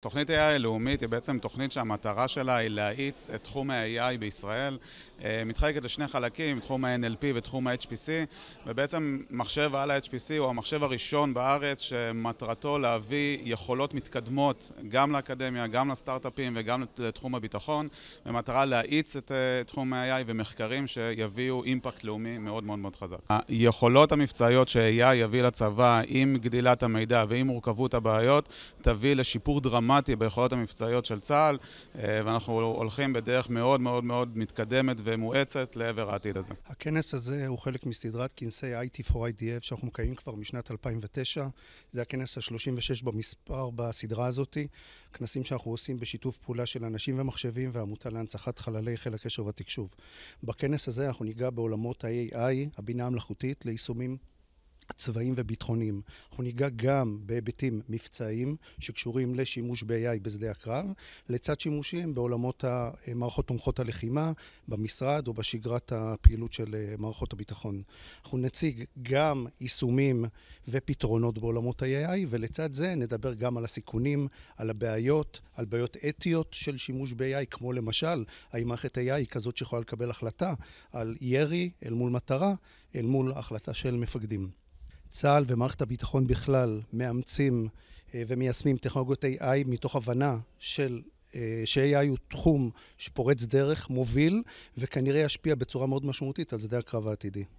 תוכנית AI לאומית היא בעצם תוכנית שהמטרה שלה היא להאיץ את תחום ה-AI בישראל. אה, מתחלקת לשני חלקים, תחום ה-NLP ותחום ה-HPC, ובעצם מחשב על ה-HPC הוא המחשב הראשון בארץ שמטרתו להביא יכולות מתקדמות גם לאקדמיה, גם לסטארט-אפים וגם לתחום הביטחון, במטרה להאיץ את אה, תחום ה-AI ומחקרים שיביאו אימפקט לאומי מאוד מאוד מאוד חזק. היכולות המבצעיות ש-AI יביא לצבא עם גדילת המידע ועם מורכבות הבעיות, תביא לשיפור דרמטי. דרמטי ביכולות המבצעיות של צה"ל, אה, ואנחנו הולכים בדרך מאוד מאוד מאוד מתקדמת ומואצת לעבר העתיד הזה. הכנס הזה הוא חלק מסדרת כנסי IT 4 IDF שאנחנו מקיימים כבר משנת 2009. זה הכנס ה-36 במספר בסדרה הזאת. כנסים שאנחנו עושים בשיתוף פעולה של אנשים ומחשבים והעמותה להנצחת חללי חיל הקשר והתקשוב. בכנס הזה אנחנו ניגע בעולמות ה-AI, הבינה המלאכותית, ליישומים צבאיים וביטחוניים. אנחנו ניגע גם בהיבטים מבצעיים שקשורים לשימוש ב-AI בשדה הקרב, לצד שימושים בעולמות המערכות תומכות הלחימה, במשרד או בשגרת הפעילות של אה, מערכות הביטחון. אנחנו נציג גם יישומים ופתרונות בעולמות ה-AI, ולצד זה נדבר גם על הסיכונים, על הבעיות, על בעיות אתיות של שימוש ב-AI, כמו למשל, האם מערכת AI היא כזאת שיכולה לקבל החלטה על ירי אל מול מטרה, אל מול החלטה של מפקדים. צה"ל ומערכת הביטחון בכלל מאמצים אה, ומיישמים טכנולוגיות AI מתוך הבנה של אה, ש-AI הוא תחום שפורץ דרך, מוביל, וכנראה ישפיע בצורה מאוד משמעותית על שדה הקרב העתידי.